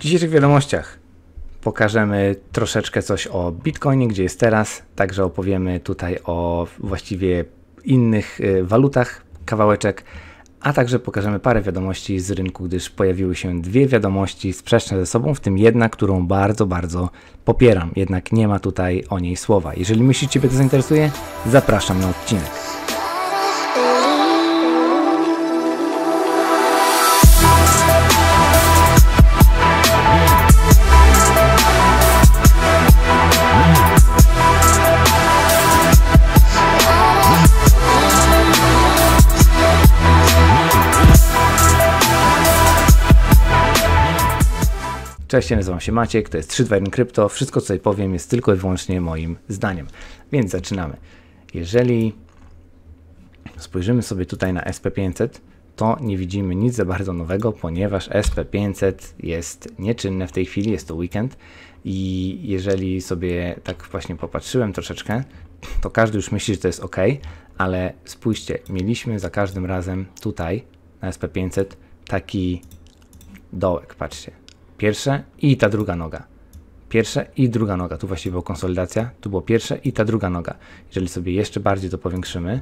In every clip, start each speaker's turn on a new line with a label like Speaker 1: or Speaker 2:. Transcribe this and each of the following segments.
Speaker 1: W dzisiejszych wiadomościach pokażemy troszeczkę coś o Bitcoinie, gdzie jest teraz, także opowiemy tutaj o właściwie innych y, walutach kawałeczek, a także pokażemy parę wiadomości z rynku, gdyż pojawiły się dwie wiadomości sprzeczne ze sobą, w tym jedna, którą bardzo, bardzo popieram, jednak nie ma tutaj o niej słowa. Jeżeli myślicie, Ciebie to zainteresuje, zapraszam na odcinek. Cześć, nazywam się Maciek, to jest 321 Krypto. Wszystko, co tutaj powiem, jest tylko i wyłącznie moim zdaniem. Więc zaczynamy. Jeżeli spojrzymy sobie tutaj na SP500, to nie widzimy nic za bardzo nowego, ponieważ SP500 jest nieczynne w tej chwili, jest to weekend i jeżeli sobie tak właśnie popatrzyłem troszeczkę, to każdy już myśli, że to jest ok, ale spójrzcie, mieliśmy za każdym razem tutaj na SP500 taki dołek, patrzcie, Pierwsze i ta druga noga. Pierwsze i druga noga. Tu właściwie była konsolidacja. Tu było pierwsze i ta druga noga. Jeżeli sobie jeszcze bardziej to powiększymy.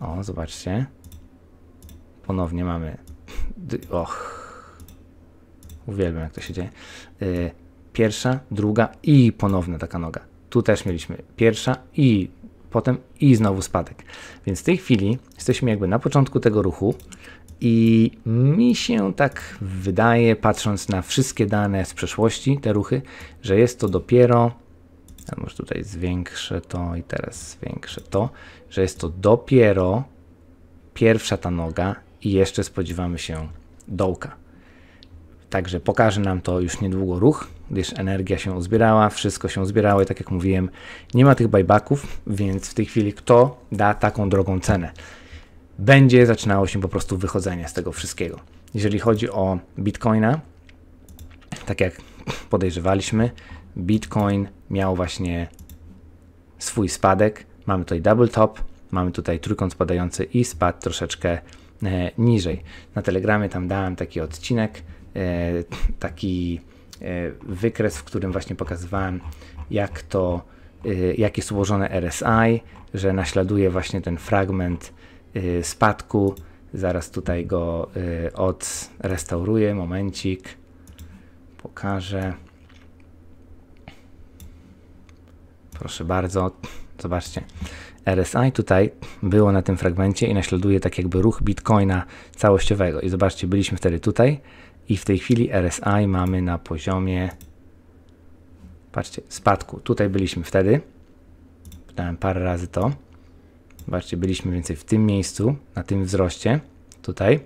Speaker 1: O, zobaczcie. Ponownie mamy... Och. Uwielbiam jak to się dzieje. Y, pierwsza, druga i ponowna taka noga. Tu też mieliśmy pierwsza i potem i znowu spadek. Więc w tej chwili jesteśmy jakby na początku tego ruchu i mi się tak wydaje, patrząc na wszystkie dane z przeszłości, te ruchy, że jest to dopiero, a może tutaj zwiększę to i teraz zwiększę to, że jest to dopiero pierwsza ta noga i jeszcze spodziewamy się dołka. Także pokaże nam to już niedługo ruch, gdyż energia się uzbierała, wszystko się uzbierało i tak jak mówiłem, nie ma tych buybacków, więc w tej chwili kto da taką drogą cenę? będzie zaczynało się po prostu wychodzenie z tego wszystkiego. Jeżeli chodzi o Bitcoina, tak jak podejrzewaliśmy, Bitcoin miał właśnie swój spadek. Mamy tutaj double top, mamy tutaj trójkąt spadający i spadł troszeczkę e, niżej. Na Telegramie tam dałem taki odcinek, e, taki e, wykres, w którym właśnie pokazywałem, jak to, e, jakie jest ułożone RSI, że naśladuje właśnie ten fragment Y, spadku. Zaraz tutaj go y, odrestauruję, momencik, pokażę. Proszę bardzo, zobaczcie. RSI tutaj było na tym fragmencie i naśladuje tak jakby ruch bitcoina całościowego. I zobaczcie, byliśmy wtedy tutaj i w tej chwili RSI mamy na poziomie patrzcie, spadku. Tutaj byliśmy wtedy. Pytałem parę razy to. Zobaczcie, byliśmy więcej w tym miejscu, na tym wzroście, tutaj.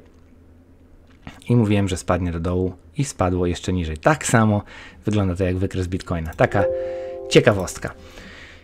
Speaker 1: I mówiłem, że spadnie do dołu i spadło jeszcze niżej. Tak samo wygląda to jak wykres Bitcoina. Taka ciekawostka.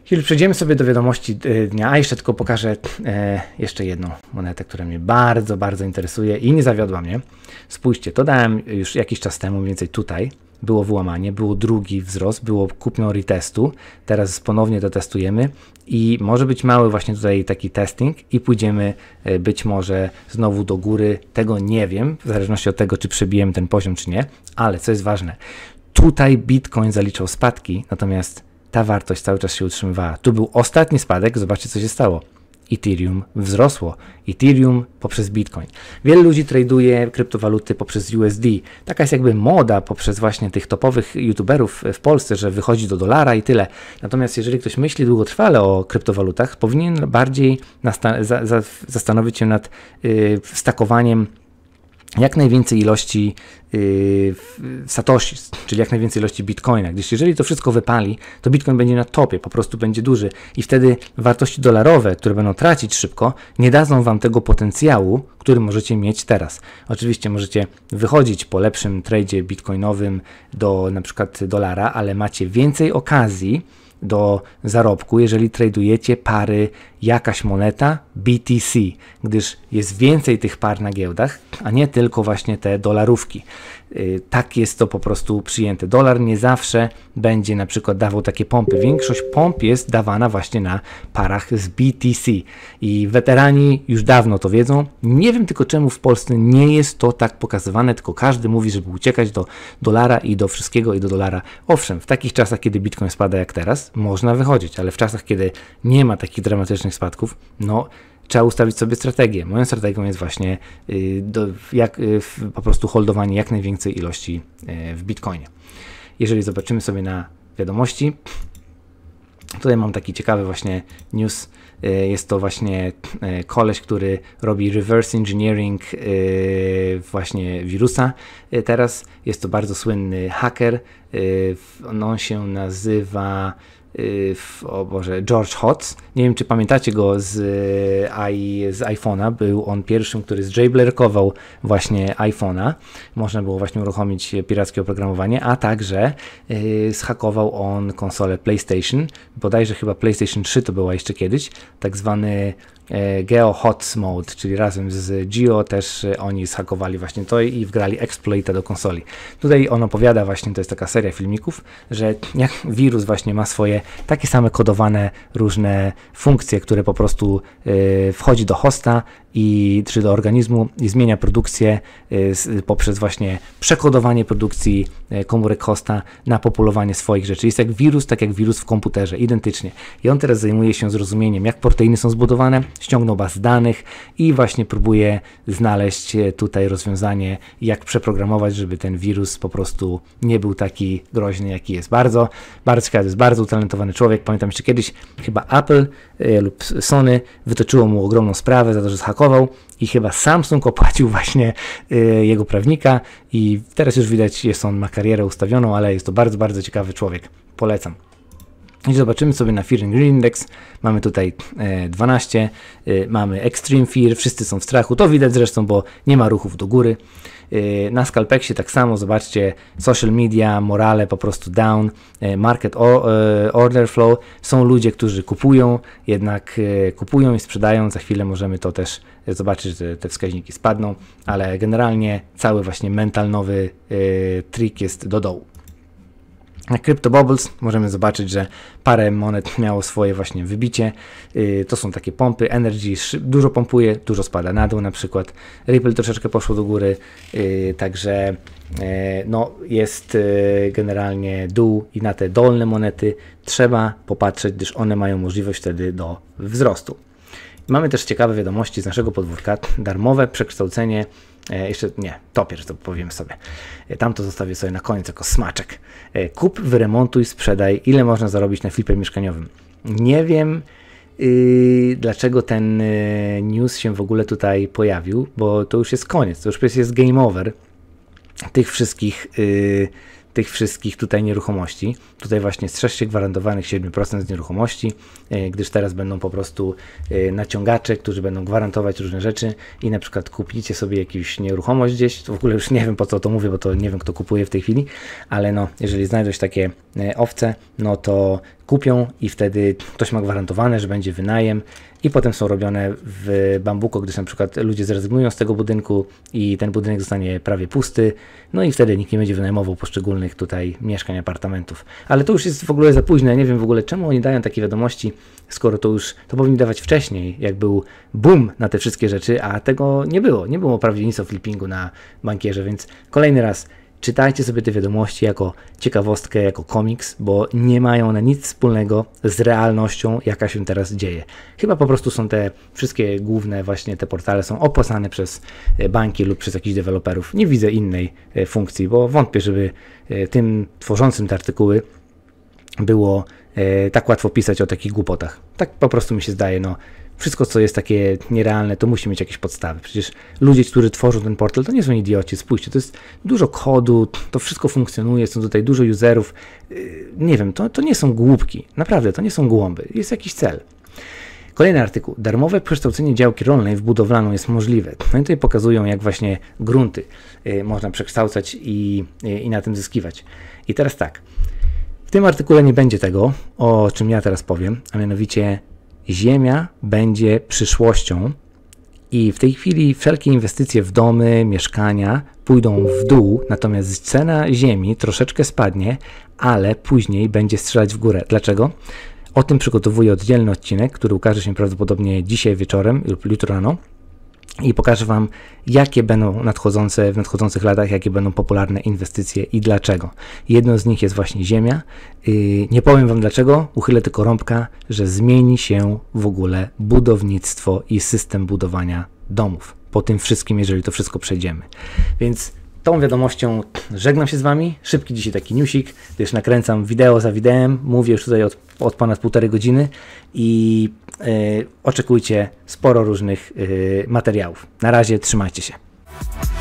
Speaker 1: Chwilę przejdziemy sobie do wiadomości e, dnia, a jeszcze tylko pokażę e, jeszcze jedną monetę, która mnie bardzo, bardzo interesuje i nie zawiodła mnie. Spójrzcie, to dałem już jakiś czas temu, mniej więcej tutaj, było włamanie, był drugi wzrost, było kupno retestu, teraz ponownie to testujemy i może być mały właśnie tutaj taki testing i pójdziemy e, być może znowu do góry, tego nie wiem, w zależności od tego, czy przebiłem ten poziom, czy nie, ale co jest ważne, tutaj Bitcoin zaliczał spadki, natomiast ta wartość cały czas się utrzymywała. Tu był ostatni spadek, zobaczcie co się stało. Ethereum wzrosło. Ethereum poprzez Bitcoin. Wiele ludzi traduje kryptowaluty poprzez USD. Taka jest jakby moda poprzez właśnie tych topowych youtuberów w Polsce, że wychodzi do dolara i tyle. Natomiast jeżeli ktoś myśli długotrwale o kryptowalutach, powinien bardziej zastanowić się nad yy, stakowaniem jak najwięcej ilości yy, satoshi, czyli jak najwięcej ilości bitcoina, gdyż jeżeli to wszystko wypali, to bitcoin będzie na topie, po prostu będzie duży i wtedy wartości dolarowe, które będą tracić szybko, nie dadzą wam tego potencjału, który możecie mieć teraz. Oczywiście możecie wychodzić po lepszym tradzie bitcoinowym do na przykład dolara, ale macie więcej okazji do zarobku, jeżeli tradujecie pary jakaś moneta BTC, gdyż jest więcej tych par na giełdach, a nie tylko właśnie te dolarówki. Y, tak jest to po prostu przyjęte. Dolar nie zawsze będzie na przykład dawał takie pompy. Większość pomp jest dawana właśnie na parach z BTC i weterani już dawno to wiedzą. Nie wiem tylko czemu w Polsce nie jest to tak pokazywane, tylko każdy mówi, żeby uciekać do dolara i do wszystkiego i do dolara. Owszem, w takich czasach, kiedy Bitcoin spada jak teraz, można wychodzić, ale w czasach, kiedy nie ma takich dramatycznych spadków, no trzeba ustawić sobie strategię. Moją strategią jest właśnie y, do, jak, y, po prostu holdowanie jak największej ilości y, w Bitcoinie. Jeżeli zobaczymy sobie na wiadomości, tutaj mam taki ciekawy właśnie news. Jest to właśnie koleś, który robi reverse engineering właśnie wirusa. Teraz jest to bardzo słynny haker. No, on się nazywa Y, o Boże, George Hotz. Nie wiem, czy pamiętacie go z, y, i, z iPhone'a. Był on pierwszym, który zjailbreakował właśnie iPhone'a. Można było właśnie uruchomić pirackie oprogramowanie, a także yy, zhakował on konsolę PlayStation. Bodajże chyba PlayStation 3 to była jeszcze kiedyś. Tak zwany E, Geo Hot Mode, czyli razem z Geo też e, oni zhakowali właśnie to i wgrali exploita do konsoli. Tutaj on opowiada właśnie, to jest taka seria filmików, że jak wirus właśnie ma swoje takie same kodowane różne funkcje, które po prostu e, wchodzi do hosta, i czy do organizmu i zmienia produkcję y, poprzez właśnie przekodowanie produkcji y, komórek hosta na populowanie swoich rzeczy. Jest jak wirus, tak jak wirus w komputerze, identycznie. I on teraz zajmuje się zrozumieniem, jak proteiny są zbudowane, ściągnął baz danych i właśnie próbuje znaleźć y, tutaj rozwiązanie, jak przeprogramować, żeby ten wirus po prostu nie był taki groźny, jaki jest. Bardzo, bardzo ciekawy, jest bardzo utalentowany człowiek. Pamiętam jeszcze kiedyś, chyba Apple lub Sony wytoczyło mu ogromną sprawę za to, że zhakował i chyba Samsung opłacił właśnie y, jego prawnika i teraz już widać, jest on ma karierę ustawioną, ale jest to bardzo, bardzo ciekawy człowiek. Polecam. I zobaczymy sobie na Fear and Greed Index. Mamy tutaj 12, e, e, mamy Extreme Fear, wszyscy są w strachu. To widać zresztą, bo nie ma ruchów do góry. E, na Scalpexie tak samo, zobaczcie, social media, morale po prostu down, market order flow. Są ludzie, którzy kupują, jednak kupują i sprzedają. Za chwilę możemy to też zobaczyć, że te wskaźniki spadną, ale generalnie cały właśnie mental nowy trik jest do dołu. Na CryptoBubbles możemy zobaczyć, że parę monet miało swoje właśnie wybicie. Y, to są takie pompy, Energy dużo pompuje, dużo spada na dół na przykład. Ripple troszeczkę poszło do góry, y, także y, no, jest generalnie dół i na te dolne monety trzeba popatrzeć, gdyż one mają możliwość wtedy do wzrostu. Mamy też ciekawe wiadomości z naszego podwórka. Darmowe przekształcenie, e, jeszcze nie, to pierwsze to powiem sobie. E, tam to zostawię sobie na koniec jako smaczek. E, kup, wyremontuj, sprzedaj. Ile można zarobić na flipie mieszkaniowym? Nie wiem, y, dlaczego ten news się w ogóle tutaj pojawił, bo to już jest koniec, to już jest game over tych wszystkich y, tych wszystkich tutaj nieruchomości. Tutaj właśnie strzeż gwarantowanych 7% z nieruchomości, e, gdyż teraz będą po prostu e, naciągacze, którzy będą gwarantować różne rzeczy i na przykład kupicie sobie jakąś nieruchomość gdzieś, to w ogóle już nie wiem po co to mówię, bo to nie wiem kto kupuje w tej chwili, ale no, jeżeli znajdziesz takie e, owce, no to kupią i wtedy ktoś ma gwarantowane, że będzie wynajem i potem są robione w bambuko, gdyż na przykład ludzie zrezygnują z tego budynku i ten budynek zostanie prawie pusty, no i wtedy nikt nie będzie wynajmował poszczególnych tutaj mieszkań, apartamentów. Ale to już jest w ogóle za późno, ja nie wiem w ogóle czemu oni dają takie wiadomości, skoro to już, to powinni dawać wcześniej, jak był boom na te wszystkie rzeczy, a tego nie było, nie było prawdziwie nic o flippingu na bankierze, więc kolejny raz Czytajcie sobie te wiadomości jako ciekawostkę, jako komiks, bo nie mają one nic wspólnego z realnością, jaka się teraz dzieje. Chyba po prostu są te wszystkie główne właśnie te portale są opłacane przez e, banki lub przez jakichś deweloperów. Nie widzę innej e, funkcji, bo wątpię, żeby e, tym tworzącym te artykuły było tak łatwo pisać o takich głupotach. Tak po prostu mi się zdaje, no wszystko, co jest takie nierealne, to musi mieć jakieś podstawy. Przecież ludzie, którzy tworzą ten portal, to nie są idioci. Spójrzcie, to jest dużo kodu, to wszystko funkcjonuje, są tutaj dużo userów. Yy, nie wiem, to, to nie są głupki. Naprawdę, to nie są głąby. Jest jakiś cel. Kolejny artykuł. Darmowe przekształcenie działki rolnej w budowlaną jest możliwe. No i tutaj pokazują, jak właśnie grunty yy, można przekształcać i, yy, i na tym zyskiwać. I teraz tak. W tym artykule nie będzie tego, o czym ja teraz powiem, a mianowicie Ziemia będzie przyszłością i w tej chwili wszelkie inwestycje w domy, mieszkania pójdą w dół, natomiast cena ziemi troszeczkę spadnie, ale później będzie strzelać w górę. Dlaczego? O tym przygotowuję oddzielny odcinek, który ukaże się prawdopodobnie dzisiaj wieczorem lub jutro rano i pokażę Wam, jakie będą nadchodzące w nadchodzących latach, jakie będą popularne inwestycje i dlaczego. Jedną z nich jest właśnie ziemia. Y, nie powiem Wam dlaczego, uchylę tylko rąbka, że zmieni się w ogóle budownictwo i system budowania domów. Po tym wszystkim, jeżeli to wszystko przejdziemy. Więc tą wiadomością żegnam się z Wami. Szybki dzisiaj taki newsik, gdyż nakręcam wideo za wideem. Mówię już tutaj od, od ponad półtorej godziny i E, oczekujcie sporo różnych e, materiałów. Na razie trzymajcie się.